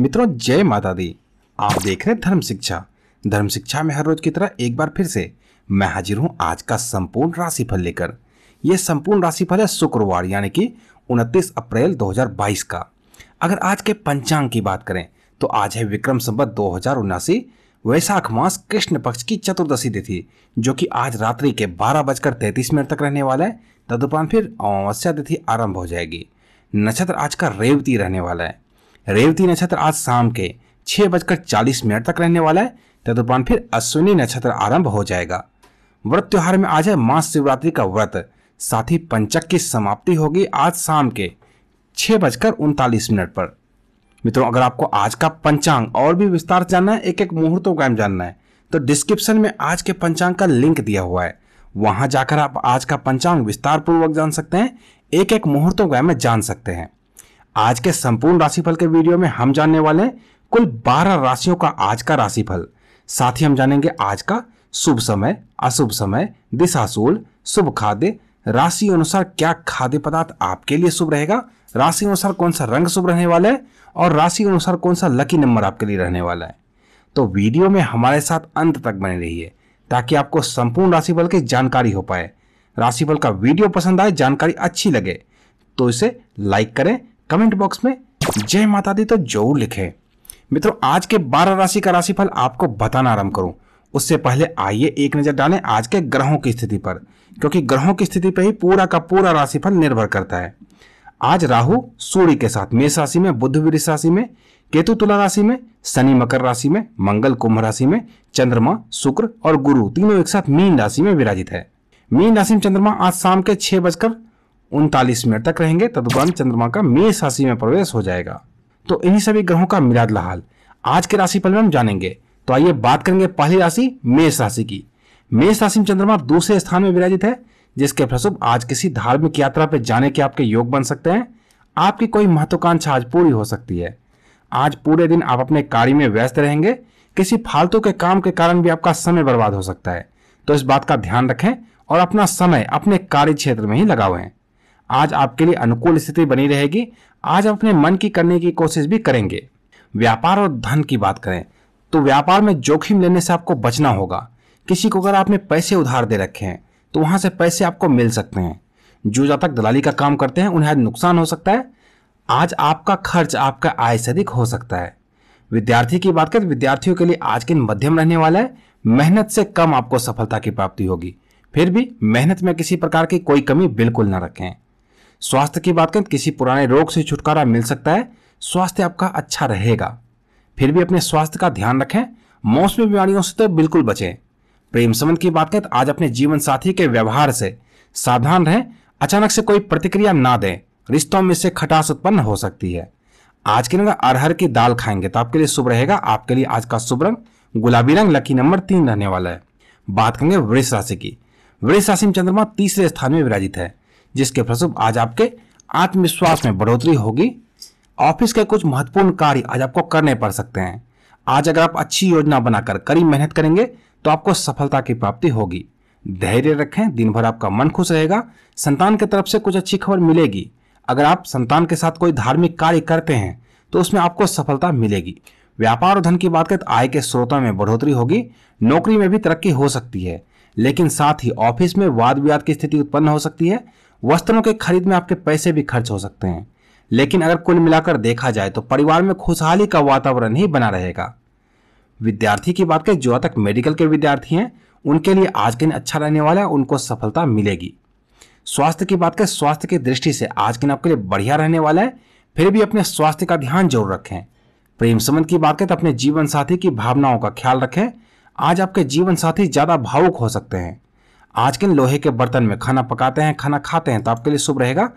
मित्रों जय माता दी आप देख रहे हैं धर्म शिक्षा धर्म शिक्षा में हर रोज की तरह एक बार फिर से मैं हाजिर हूं आज का संपूर्ण राशिफल लेकर यह संपूर्ण राशिफल है शुक्रवार यानी कि 29 अप्रैल 2022 का अगर आज के पंचांग की बात करें तो आज है विक्रम संबत दो वैशाख मास कृष्ण पक्ष की चतुर्दशी तिथि जो कि आज रात्रि के बारह बजकर तैंतीस मिनट तक रहने वाला है तदुपरांत फिर अमावस्या तिथि आरंभ हो जाएगी नक्षत्र आज का रेवती रहने वाला है रेवती नक्षत्र आज शाम के छह बजकर चालीस मिनट तक रहने वाला है तदुपरांत फिर अश्विनी नक्षत्र आरंभ हो जाएगा व्रत त्योहार में आज है शिवरात्रि का व्रत साथ ही पंचक की समाप्ति होगी आज शाम के छह बजकर उनतालीस मिनट पर मित्रों अगर आपको आज का पंचांग और भी विस्तार जानना है एक एक मुहूर्तों का जानना है तो डिस्क्रिप्शन में आज के पंचांग का लिंक दिया हुआ है वहां जाकर आप आज का पंचांग विस्तार पूर्वक जान सकते हैं एक एक मुहूर्तों का में जान सकते हैं आज के संपूर्ण राशिफल के वीडियो में हम जानने वाले हैं कुल 12 राशियों का आज का राशिफल साथ ही हम जानेंगे आज का शुभ समय अशुभ समय दिशाशूल शुभ खाद्य राशि अनुसार क्या खाद्य पदार्थ आपके लिए शुभ रहेगा राशि अनुसार कौन सा रंग शुभ रहने वाला है और राशि अनुसार कौन सा लकी नंबर आपके लिए रहने वाला है तो वीडियो में हमारे साथ अंत तक बने रहिए ताकि आपको संपूर्ण राशिफल की जानकारी हो पाए राशिफल का वीडियो पसंद आए जानकारी अच्छी लगे तो इसे लाइक करें कमेंट बॉक्स में जय माता दी तो जरूर लिखे मित्रों आज के बारह राशि का राशिफल आपको बताना आरंभ करूं उससे पहले आइए एक नजर डालें आज के ग्रहों की स्थिति पर क्योंकि ग्रहों की स्थिति पर ही पूरा का पूरा राशिफल निर्भर करता है आज राहु सूर्य के साथ मेष राशि में बुद्ध वृष राशि में केतु तुला राशि में शनि मकर राशि में मंगल कुंभ राशि में चंद्रमा शुक्र और गुरु तीनों एक साथ मीन राशि में विराजित है मीन राशि में चंद्रमा आज शाम के छह बजकर उनतालीस मिनट तक रहेंगे तदुपरांत चंद्रमा का मेष राशि में प्रवेश हो जाएगा तो इन्हीं सभी ग्रहों का मिलाद लाहाल आज के राशिफल में हम जानेंगे तो आइए बात करेंगे पहली राशि मेष राशि की मेष राशि में चंद्रमा दूसरे स्थान में विराजित है जिसके फलस्वरूप आज किसी धार्मिक यात्रा पर जाने के आपके योग बन सकते हैं आपकी कोई महत्वाकांक्षा आज पूरी हो सकती है आज पूरे दिन आप अपने कार्य में व्यस्त रहेंगे किसी फालतू के काम के कारण भी आपका समय बर्बाद हो सकता है तो इस बात का ध्यान रखें और अपना समय अपने कार्य क्षेत्र में ही लगावें आज आपके लिए अनुकूल स्थिति बनी रहेगी आज आप अपने मन की करने की कोशिश भी करेंगे व्यापार और धन की बात करें तो व्यापार में जोखिम लेने से आपको बचना होगा किसी को अगर आपने पैसे उधार दे रखे हैं तो वहां से पैसे आपको मिल सकते हैं जो जब तक दलाली का काम करते हैं उन्हें आज नुकसान हो सकता है आज आपका खर्च आपका आय से अधिक हो सकता है विद्यार्थी की बात करें विद्यार्थियों के लिए आज के मध्यम रहने वाला है मेहनत से कम आपको सफलता की प्राप्ति होगी फिर भी मेहनत में किसी प्रकार की कोई कमी बिल्कुल न रखें स्वास्थ्य की बात करें तो किसी पुराने रोग से छुटकारा मिल सकता है स्वास्थ्य आपका अच्छा रहेगा फिर भी अपने स्वास्थ्य का ध्यान रखें मौसमी बीमारियों से तो बिल्कुल बचें प्रेम संबंध की बात करें तो आज अपने जीवन साथी के व्यवहार से सावधान रहें अचानक से कोई प्रतिक्रिया ना दें रिश्तों में से खटास उत्पन्न हो सकती है आज के रंग अरहर की दाल खाएंगे तो आपके लिए शुभ रहेगा आपके लिए आज का शुभ रंग गुलाबी रंग लकी नंबर तीन रहने वाला है बात करेंगे वृक्ष राशि की वृक्ष राशि में चंद्रमा तीसरे स्थान में विराजित है जिसके फलस्वरूप आज आपके आत्मविश्वास में बढ़ोतरी होगी ऑफिस के कुछ महत्वपूर्ण कार्य आज आपको करने पड़ सकते हैं आज अगर आप अच्छी योजना बनाकर कड़ी मेहनत करेंगे तो आपको सफलता की प्राप्ति होगी धैर्य रखें दिन भर आपका मन खुश रहेगा संतान की तरफ से कुछ अच्छी खबर मिलेगी अगर आप संतान के साथ कोई धार्मिक कार्य करते हैं तो उसमें आपको सफलता मिलेगी व्यापार और धन की बात करें तो आय के स्रोतों में बढ़ोतरी होगी नौकरी में भी तरक्की हो सकती है लेकिन साथ ही ऑफिस में वाद विवाद की स्थिति उत्पन्न हो सकती है वस्त्रों के खरीद में आपके पैसे भी खर्च हो सकते हैं लेकिन अगर कुल मिलाकर देखा जाए तो परिवार में खुशहाली का वातावरण ही बना रहेगा विद्यार्थी की बात करें जो तक मेडिकल के विद्यार्थी हैं उनके लिए आज के दिन अच्छा रहने वाला है उनको सफलता मिलेगी स्वास्थ्य की बात करें स्वास्थ्य की दृष्टि से आज के दिन आपके लिए बढ़िया रहने वाला है फिर भी अपने स्वास्थ्य का ध्यान जरूर रखें प्रेम संबंध की बात करें तो अपने जीवन साथी की भावनाओं का ख्याल रखें आज आपके जीवन साथी ज़्यादा भावुक हो सकते हैं आज किन लोहे के बर्तन में खाना पकाते हैं खाना खाते हैं तो आपके लिए शुभ रहेगा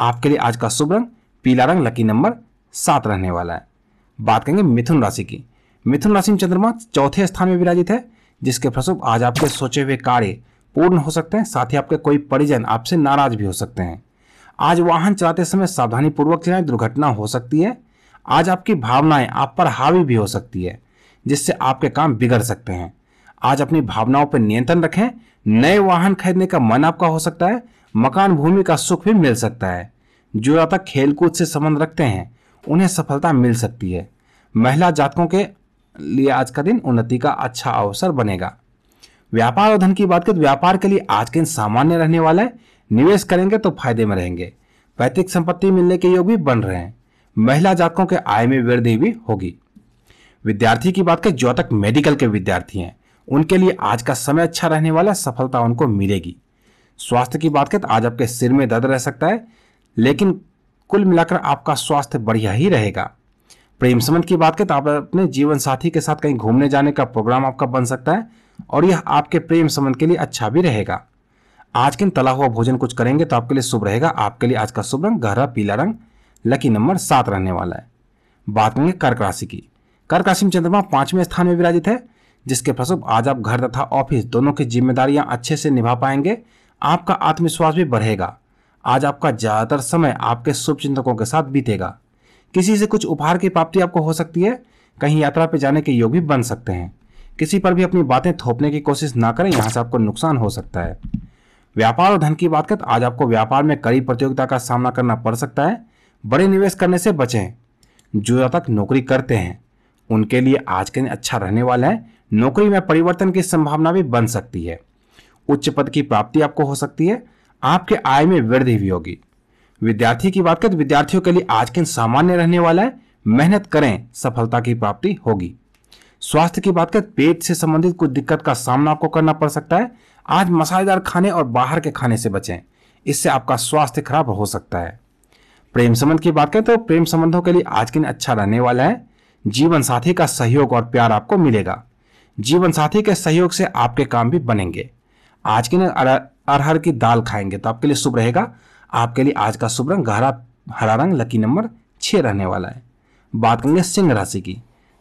आपके लिए आज का शुभ रंग पीला रंग लकी नंबर सात रहने वाला है बात करेंगे मिथुन राशि की मिथुन राशि में चंद्रमा चौथे स्थान में विराजित है जिसके फलस्वरूप आज आपके सोचे हुए कार्य पूर्ण हो सकते हैं साथ ही आपके कोई परिजन आपसे नाराज भी हो सकते हैं आज वाहन चलाते समय सावधानी पूर्वक चलाएं दुर्घटना हो सकती है आज आपकी भावनाएं आप पर हावी भी हो सकती है जिससे आपके काम बिगड़ सकते हैं आज अपनी भावनाओं पर नियंत्रण रखें नए वाहन खरीदने का मन आपका हो सकता है मकान भूमि का सुख भी मिल सकता है जो जातक खेलकूद से संबंध रखते हैं उन्हें सफलता मिल सकती है महिला जातकों के लिए आज का दिन उन्नति का अच्छा अवसर बनेगा व्यापार और धन की बात करें तो व्यापार के लिए आज के दिन सामान्य रहने वाला है निवेश करेंगे तो फायदे में रहेंगे पैतृक संपत्ति मिलने के योग भी बन रहे हैं महिला जातकों के आय में वृद्धि भी होगी विद्यार्थी की बात करें जो तक मेडिकल के विद्यार्थी हैं उनके लिए आज का समय अच्छा रहने वाला सफलता उनको मिलेगी स्वास्थ्य की बात करें तो आज आपके सिर में दर्द रह सकता है लेकिन कुल मिलाकर आपका स्वास्थ्य बढ़िया ही रहेगा प्रेम संबंध की बात करें तो आप अपने जीवन साथी के साथ कहीं घूमने जाने का प्रोग्राम आपका बन सकता है और यह आपके प्रेम संबंध के लिए अच्छा भी रहेगा आज के तला हुआ भोजन कुछ करेंगे तो आपके लिए शुभ रहेगा आपके लिए आज का शुभ रंग गहरा पीला रंग लकी नंबर सात रहने वाला है बात करेंगे कर्क राशि की कर्क राशि में चंद्रमा पांचवें स्थान में विराजित है जिसके फलस्वरूप आज आप घर तथा ऑफिस दोनों की जिम्मेदारियां अच्छे से निभा पाएंगे आपका आत्मविश्वास भी बढ़ेगा आज आपका ज़्यादातर समय आपके शुभ चिंतकों के साथ बीतेगा किसी से कुछ उपहार की प्राप्ति आपको हो सकती है कहीं यात्रा पर जाने के योग भी बन सकते हैं किसी पर भी अपनी बातें थोपने की कोशिश ना करें यहाँ से आपको नुकसान हो सकता है व्यापार और धन की बात करें आज आपको व्यापार में कड़ी प्रतियोगिता का सामना करना पड़ सकता है बड़े निवेश करने से बचें जो तक नौकरी करते हैं उनके लिए आज के दिन अच्छा रहने वाला है नौकरी में परिवर्तन की संभावना भी बन सकती है उच्च पद की प्राप्ति आपको हो सकती है आपके आय में वृद्धि भी होगी विद्यार्थी की बात करें तो विद्यार्थियों के लिए आज के सामान्य रहने वाला है मेहनत करें सफलता की प्राप्ति होगी स्वास्थ्य की बात करें तो पेट से संबंधित कुछ दिक्कत का सामना आपको करना पड़ सकता है आज मसालेदार खाने और बाहर के खाने से बचें इससे आपका स्वास्थ्य खराब हो सकता है प्रेम संबंध की बात करें तो प्रेम संबंधों के लिए आज के दिन अच्छा रहने वाला है जीवन साथी का सहयोग और प्यार आपको मिलेगा जीवन साथी के सहयोग से आपके काम भी बनेंगे आज के दिन अरहर की दाल खाएंगे तो आपके लिए शुभ रहेगा आपके लिए आज का शुभ रंग गहरा हरा रंग लकी नंबर छः रहने वाला है बात करेंगे सिंह राशि की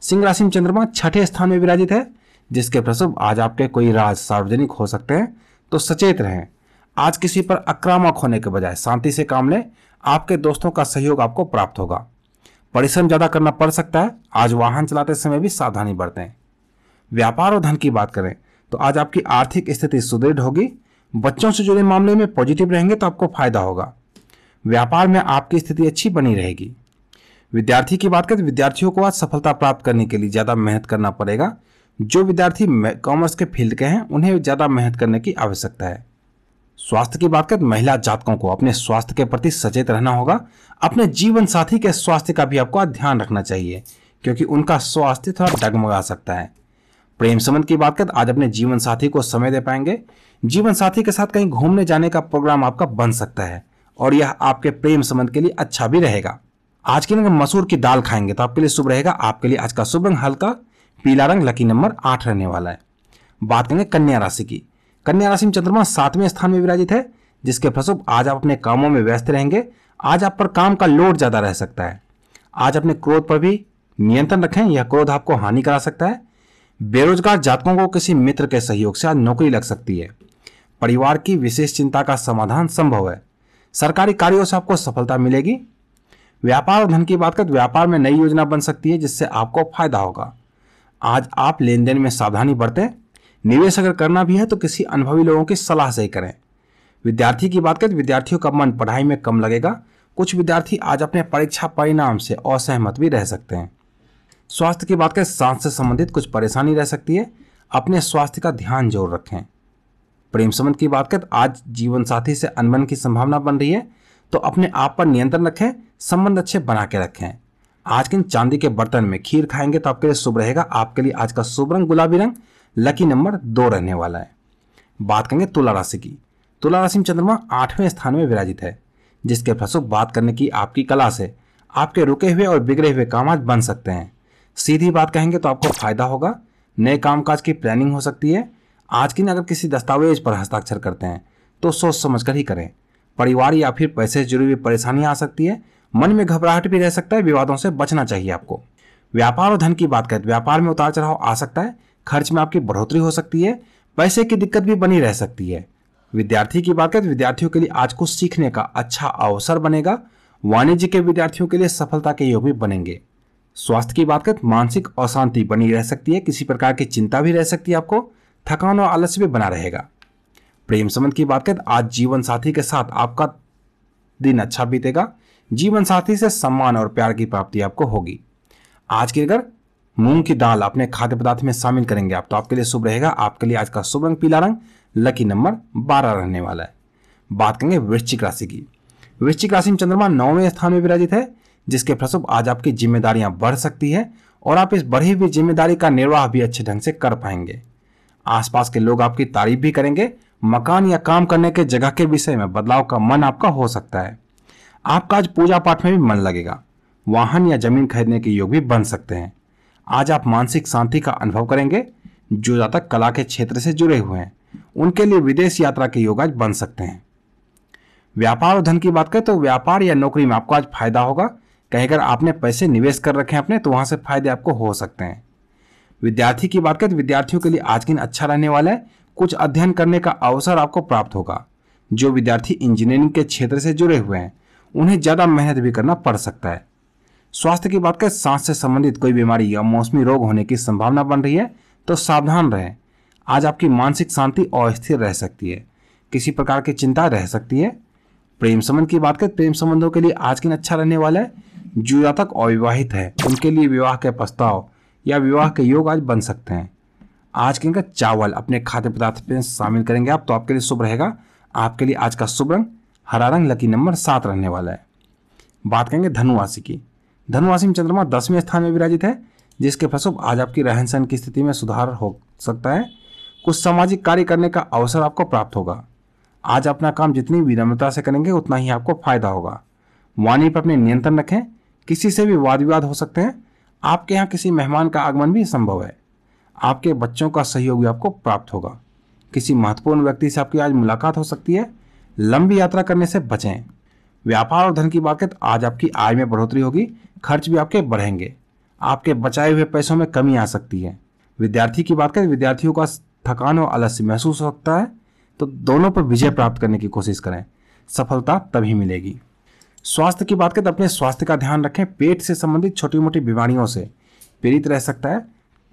सिंह राशि में चंद्रमा छठे स्थान में विराजित है जिसके प्रसुभ आज आपके कोई राज सार्वजनिक हो सकते हैं तो सचेत रहें आज किसी पर आक्रामक होने के बजाय शांति से काम लें आपके दोस्तों का सहयोग आपको प्राप्त होगा परिश्रम ज़्यादा करना पड़ सकता है आज वाहन चलाते समय भी सावधानी बरतें व्यापार और धन की बात करें तो आज आपकी आर्थिक स्थिति सुदृढ़ होगी बच्चों से जुड़े मामले में पॉजिटिव रहेंगे तो आपको फायदा होगा व्यापार में आपकी स्थिति अच्छी बनी रहेगी विद्यार्थी की बात करें तो विद्यार्थियों को आज सफलता प्राप्त करने के लिए ज़्यादा मेहनत करना पड़ेगा जो विद्यार्थी कॉमर्स के फील्ड के हैं उन्हें ज़्यादा मेहनत करने की आवश्यकता है स्वास्थ्य की बात करें महिला जातकों को अपने स्वास्थ्य के प्रति सचेत रहना होगा अपने जीवन साथी के स्वास्थ्य का भी आपको ध्यान रखना चाहिए क्योंकि उनका स्वास्थ्य थोड़ा डगमगा सकता है प्रेम संबंध की बात करें तो आज अपने जीवन साथी को समय दे पाएंगे जीवन साथी के साथ कहीं घूमने जाने का प्रोग्राम आपका बन सकता है और यह आपके प्रेम संबंध के लिए अच्छा भी रहेगा आज के दिन मसूर की दाल खाएंगे तो आपके लिए शुभ रहेगा आपके लिए आज का शुभ रंग हल्का पीला रंग लकी नंबर आठ रहने वाला है बात करेंगे कन्या राशि की कन्या राशि में चंद्रमा सातवें स्थान में विराजित है जिसके फलस्वरूप आज आप अपने कामों में व्यस्त रहेंगे आज आप पर काम का लोड ज़्यादा रह सकता है आज अपने क्रोध पर भी नियंत्रण रखें यह क्रोध आपको हानि करा सकता है बेरोजगार जातकों को किसी मित्र के सहयोग से आज नौकरी लग सकती है परिवार की विशेष चिंता का समाधान संभव है सरकारी कार्यों से आपको सफलता मिलेगी व्यापार और धन की बात करें तो व्यापार में नई योजना बन सकती है जिससे आपको फायदा होगा आज आप लेन देन में सावधानी बरतें निवेश अगर करना भी है तो किसी अनुभवी लोगों की सलाह से ही करें विद्यार्थी की बात करें तो विद्यार्थियों का मन पढ़ाई में कम लगेगा कुछ विद्यार्थी आज अपने परीक्षा परिणाम से असहमत भी रह सकते हैं स्वास्थ्य की बात करें सांस से संबंधित कुछ परेशानी रह सकती है अपने स्वास्थ्य का ध्यान जरूर रखें प्रेम संबंध की बात करें आज जीवन साथी से अनबन की संभावना बन रही है तो अपने आप पर नियंत्रण रखें संबंध अच्छे बना के रखें आज के चांदी के बर्तन में खीर खाएंगे तो आपके लिए शुभ रहेगा आपके लिए आज का शुभ रंग गुलाबी रंग लकी नंबर दो रहने वाला है बात करेंगे तुला राशि की तुला राशि में चंद्रमा आठवें स्थान में विराजित है जिसके फलस्वरूप बात करने की आपकी कला से आपके रुके हुए और बिगड़े हुए काम आज बन सकते हैं सीधी बात कहेंगे तो आपको फ़ायदा होगा नए कामकाज की प्लानिंग हो सकती है आज की अगर किसी दस्तावेज पर हस्ताक्षर करते हैं तो सोच समझ कर ही करें परिवार या फिर पैसे से जुड़ी हुई परेशानी आ सकती है मन में घबराहट भी रह सकता है विवादों से बचना चाहिए आपको व्यापार और धन की बात करें तो व्यापार में उतार चढ़ाव आ सकता है खर्च में आपकी बढ़ोतरी हो सकती है पैसे की दिक्कत भी बनी रह सकती है विद्यार्थी की बात करें तो विद्यार्थियों के लिए आज कुछ सीखने का अच्छा अवसर बनेगा वाणिज्य के विद्यार्थियों के लिए सफलता के योग भी बनेंगे स्वास्थ्य की बात करें मानसिक अशांति बनी रह सकती है किसी प्रकार की चिंता भी रह सकती है आपको थकान और आलस्य भी बना रहेगा प्रेम संबंध की बात करें आज जीवन साथी के साथ आपका दिन अच्छा बीतेगा जीवन साथी से सम्मान और प्यार की प्राप्ति आपको होगी आज की अगर मूंग की दाल अपने खाद्य पदार्थ में शामिल करेंगे आप तो आपके लिए शुभ रहेगा आपके लिए आज का शुभ रंग पीला रंग लकी नंबर बारह रहने वाला है बात करेंगे वृश्चिक राशि की वृश्चिक राशि में चंद्रमा नौवें स्थान में विराजित है जिसके फलस्वरूप आज आपकी जिम्मेदारियां बढ़ सकती है और आप इस बढ़ी हुई जिम्मेदारी का निर्वाह भी अच्छे ढंग से कर पाएंगे आसपास के लोग आपकी तारीफ भी करेंगे मकान या काम करने के जगह के विषय में बदलाव का मन आपका हो सकता है आपका आज पूजा पाठ में भी मन लगेगा वाहन या जमीन खरीदने के योग भी बन सकते हैं आज आप मानसिक शांति का अनुभव करेंगे जो जातक कला के क्षेत्र से जुड़े हुए हैं उनके लिए विदेश यात्रा के योग आज बन सकते हैं व्यापार और धन की बात करें तो व्यापार या नौकरी में आपको आज फायदा होगा कहीं अगर आपने पैसे निवेश कर रखे हैं अपने तो वहाँ से फायदे आपको हो सकते हैं विद्यार्थी की बात करें तो विद्यार्थियों के लिए आज के दिन अच्छा रहने वाला है कुछ अध्ययन करने का अवसर आपको प्राप्त होगा जो विद्यार्थी इंजीनियरिंग के क्षेत्र से जुड़े हुए हैं उन्हें ज़्यादा मेहनत भी करना पड़ सकता है स्वास्थ्य की बात करें सांस से संबंधित कोई बीमारी या मौसमी रोग होने की संभावना बन रही है तो सावधान रहें आज आपकी मानसिक शांति अस्थिर रह सकती है किसी प्रकार की चिंता रह सकती है प्रेम संबंध की बात करें प्रेम संबंधों के लिए आज के दिन अच्छा रहने वाला है जो जातक अविवाहित है उनके लिए विवाह के प्रस्ताव या विवाह के योग आज बन सकते हैं आज के अंदर चावल अपने खाद्य पदार्थ में शामिल करेंगे आप तो आपके लिए शुभ रहेगा आपके लिए आज का शुभ रंग हरा रंग लकी नंबर सात रहने वाला है बात करेंगे धनुराशि की धनुराशि में चंद्रमा दसवें स्थान में विराजित है जिसके फलस्वरूप आज आपकी रहन सहन की स्थिति में सुधार हो सकता है कुछ सामाजिक कार्य करने का अवसर आपको प्राप्त होगा आज अपना काम जितनी विनम्रता से करेंगे उतना ही आपको फायदा होगा वाणी पर अपने नियंत्रण रखें किसी से भी वाद विवाद हो सकते हैं आपके यहाँ किसी मेहमान का आगमन भी संभव है आपके बच्चों का सहयोग भी आपको प्राप्त होगा किसी महत्वपूर्ण व्यक्ति से आपकी आज मुलाकात हो सकती है लंबी यात्रा करने से बचें व्यापार और धन की बात आज आपकी आय में बढ़ोतरी होगी खर्च भी आपके बढ़ेंगे आपके बचाए हुए पैसों में कमी आ सकती है विद्यार्थी की बात करें विद्यार्थियों का थकान और आलस्य महसूस हो सकता है तो दोनों पर विजय प्राप्त करने की कोशिश करें सफलता तभी मिलेगी स्वास्थ्य की बात करें तो अपने स्वास्थ्य का ध्यान रखें पेट से संबंधित छोटी मोटी बीमारियों से पीड़ित रह सकता है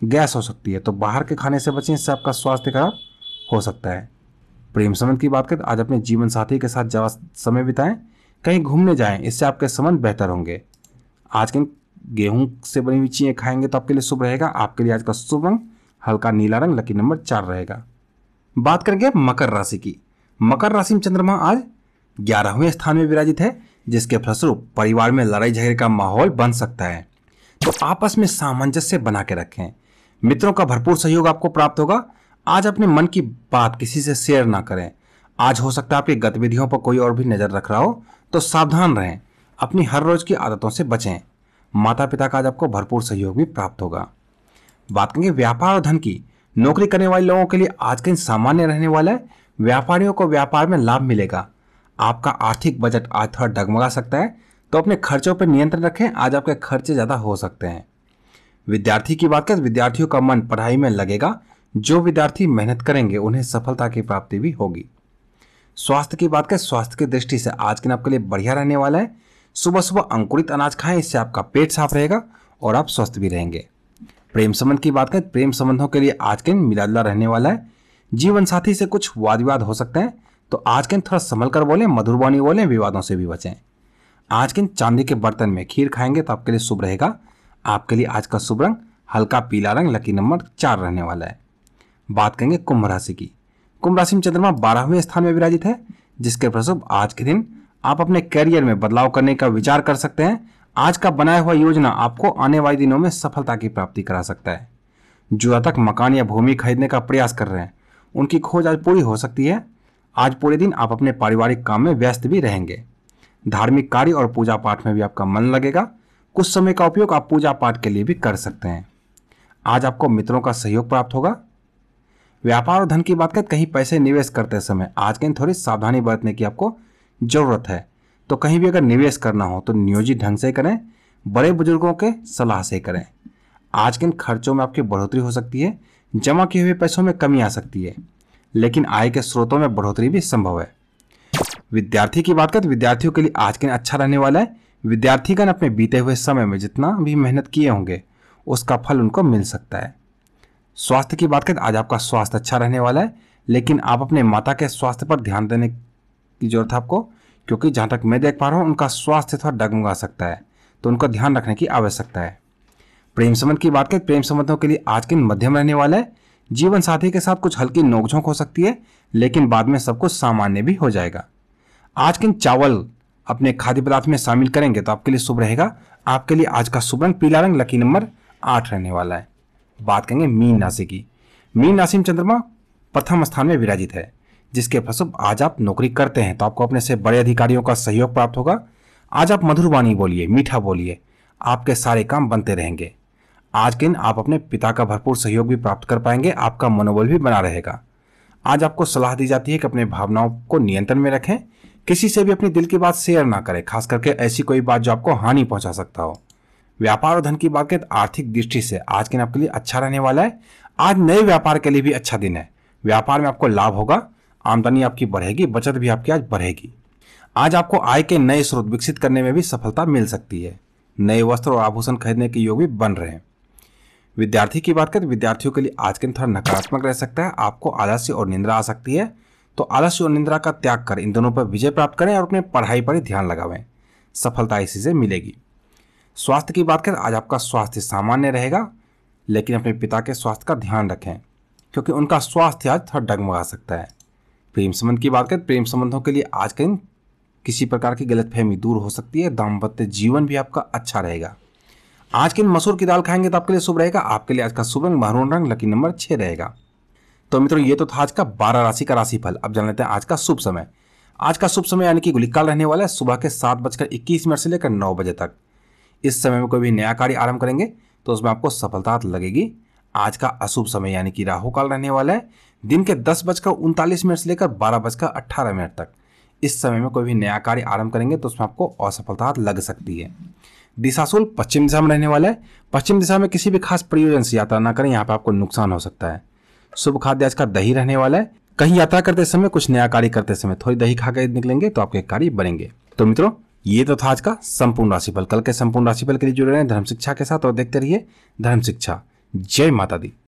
गैस हो सकती है तो बाहर के खाने से बचें इससे आपका स्वास्थ्य खराब हो सकता है प्रेम संबंध की बात करें तो आज अपने जीवन साथी के साथ समय बिताएं कहीं घूमने जाएं इससे आपके संबंध बेहतर होंगे आज के गेहूं से बनी हुई चीज़ें खाएंगे तो आपके लिए शुभ रहेगा आपके लिए आज का शुभ रंग हल्का नीला रंग लकी नंबर चार रहेगा बात करेंगे मकर राशि की मकर राशि में चंद्रमा आज ग्यारहवें स्थान में विराजित है जिसके फलस्वरूप परिवार में लड़ाई झगड़े का माहौल बन सकता है तो आपस में सामंजस्य बना के रखें मित्रों का भरपूर सहयोग आपको प्राप्त होगा आज अपने मन की बात किसी से शेयर ना करें आज हो सकता है आपकी गतिविधियों पर कोई और भी नज़र रख रहा हो तो सावधान रहें अपनी हर रोज की आदतों से बचें माता पिता का आज आपको भरपूर सहयोग भी प्राप्त होगा बात करेंगे व्यापार और धन की नौकरी करने वाले लोगों के लिए आज का दिन सामान्य रहने वाला है व्यापारियों को व्यापार में लाभ मिलेगा आपका आर्थिक बजट आज थोड़ा डगमगा सकता है तो अपने खर्चों पर नियंत्रण रखें आज आपके खर्चे ज़्यादा हो सकते हैं विद्यार्थी की बात करें विद्यार्थियों का मन पढ़ाई में लगेगा जो विद्यार्थी मेहनत करेंगे उन्हें सफलता की प्राप्ति भी होगी स्वास्थ्य की बात करें स्वास्थ्य की दृष्टि से आज के दिन आपके लिए बढ़िया रहने वाला है सुबह सुबह अंकुरित अनाज खाएं इससे आपका पेट साफ रहेगा और आप स्वस्थ भी रहेंगे प्रेम संबंध की बात करें प्रेम संबंधों के लिए आज के दिन मिला रहने वाला है जीवन साथी से कुछ वाद विवाद हो सकते हैं तो आज के दिन थोड़ा संभल कर बोलें मधुरवाणी बोलें विवादों से भी बचें आज के दिन चांदी के बर्तन में खीर खाएंगे तो आपके लिए शुभ रहेगा आपके लिए आज का शुभ रंग हल्का पीला रंग लकी नंबर चार रहने वाला है बात करेंगे कुंभ राशि की कुंभ राशि में चंद्रमा बारहवें स्थान में विराजित है जिसके प्रसुभ आज के दिन आप अपने करियर में बदलाव करने का विचार कर सकते हैं आज का बनाया हुआ योजना आपको आने वाले दिनों में सफलता की प्राप्ति करा सकता है जो तक मकान या भूमि खरीदने का प्रयास कर रहे हैं उनकी खोज आज पूरी हो सकती है आज पूरे दिन आप अपने पारिवारिक काम में व्यस्त भी रहेंगे धार्मिक कार्य और पूजा पाठ में भी आपका मन लगेगा कुछ समय का उपयोग आप पूजा पाठ के लिए भी कर सकते हैं आज आपको मित्रों का सहयोग प्राप्त होगा व्यापार और धन की बात करें कहीं पैसे निवेश करते समय आज के दिन थोड़ी सावधानी बरतने की आपको ज़रूरत है तो कहीं भी अगर निवेश करना हो तो नियोजित ढंग से करें बड़े बुजुर्गों के सलाह से करें आज के दिन खर्चों में आपकी बढ़ोतरी हो सकती है जमा किए हुए पैसों में कमी आ सकती है लेकिन आय के स्रोतों में बढ़ोतरी भी संभव है विद्यार्थी की बात करें तो विद्यार्थियों के लिए आज के दिन अच्छा रहने वाला है विद्यार्थीगण अपने बीते हुए समय में जितना भी मेहनत किए होंगे उसका फल उनको मिल सकता है स्वास्थ्य की बात करें तो आज आपका स्वास्थ्य अच्छा रहने वाला है लेकिन आप अपने माता के स्वास्थ्य पर ध्यान देने की जरूरत है आपको क्योंकि जहाँ तक मैं देख पा रहा हूँ उनका स्वास्थ्य थोड़ा डगमगा सकता है तो उनका ध्यान रखने की आवश्यकता है प्रेम संबंध की बात करें तो प्रेम संबंधों के लिए आज के दिन मध्यम रहने वाला है जीवन साथी के साथ कुछ हल्की नोकझोंक हो सकती है लेकिन बाद में सब कुछ सामान्य भी हो जाएगा आज किन चावल अपने खाद्य पदार्थ में शामिल करेंगे तो आपके लिए शुभ रहेगा आपके लिए आज का शुभ रंग पीला रंग लकी नंबर आठ रहने वाला है बात करेंगे मीन राशि की मीन राशि में चंद्रमा प्रथम स्थान में विराजित है जिसके फलस्वरूप आज आप नौकरी करते हैं तो आपको अपने से बड़े अधिकारियों का सहयोग प्राप्त होगा आज आप मधुर वाणी बोलिए मीठा बोलिए आपके सारे काम बनते रहेंगे आज के दिन आप अपने पिता का भरपूर सहयोग भी प्राप्त कर पाएंगे आपका मनोबल भी बना रहेगा आज आपको सलाह दी जाती है कि अपने भावनाओं को नियंत्रण में रखें किसी से भी अपने दिल की बात शेयर ना करें खास करके ऐसी कोई बात जो आपको हानि पहुंचा सकता हो व्यापार और धन की बात आर्थिक दृष्टि से आज के दिन आपके लिए अच्छा रहने वाला है आज नए व्यापार के लिए भी अच्छा दिन है व्यापार में आपको लाभ होगा आमदनी आपकी बढ़ेगी बचत भी आपकी आज बढ़ेगी आज आपको आय के नए स्रोत विकसित करने में भी सफलता मिल सकती है नए वस्त्र और आभूषण खरीदने के योग भी बन रहे हैं विद्यार्थी की बात करें तो विद्यार्थियों के लिए आज के दिन थोड़ा नकारात्मक रह सकता है आपको आलस्य और निंद्रा आ सकती है तो आलस्य और निंद्रा का त्याग कर इन दोनों पर विजय प्राप्त करें और अपने पढ़ाई पर ही ध्यान लगावें सफलता इसी से मिलेगी स्वास्थ्य की बात करें आज आपका स्वास्थ्य सामान्य रहेगा लेकिन अपने पिता के स्वास्थ्य का ध्यान रखें क्योंकि उनका स्वास्थ्य आज थोड़ा डगमगा सकता है प्रेम संबंध की बात करें प्रेम संबंधों के लिए आज के दिन किसी प्रकार की गलतफहमी दूर हो सकती है दाम्पत्य जीवन भी आपका अच्छा रहेगा आज के मसूर की दाल खाएंगे तो आपके लिए शुभ रहेगा आपके लिए आज का शुभ रंग महरून रंग लकी नंबर छह रहेगा तो मित्रों ये तो था आज का बारह राशि का राशिफल अब जान लेते हैं आज का शुभ समय आज का शुभ समय यानी कि गुलिकाल रहने वाला है सुबह के सात बजकर इक्कीस मिनट से लेकर नौ बजे तक इस समय में कोई भी नया कार्य आरंभ करेंगे तो उसमें आपको सफलता लगेगी आज का अशुभ समय यानी कि राहु काल रहने वाला है दिन के दस बजकर उनतालीस मिनट से लेकर बारह बजकर अट्ठारह मिनट तक इस समय में कोई भी नया कार्य आरंभ करेंगे तो उसमें आपको असफलता लग सकती है दिशाशूल पश्चिम दिशा में रहने वाला है पश्चिम दिशा में किसी भी खास प्रयोजन से यात्रा ना करें यहाँ पर आपको नुकसान हो सकता है शुभ खाद्य आज का दही रहने वाला है कहीं यात्रा करते समय कुछ नया कार्य करते समय थोड़ी दही खा कर निकलेंगे तो आपके कार्य बनेंगे तो मित्रों ये तो था आज का संपूर्ण राशिफल कल के संपूर्ण राशिफल के लिए जुड़े रहे धर्म शिक्षा के साथ और देखते रहिए धर्म शिक्षा जय माता दी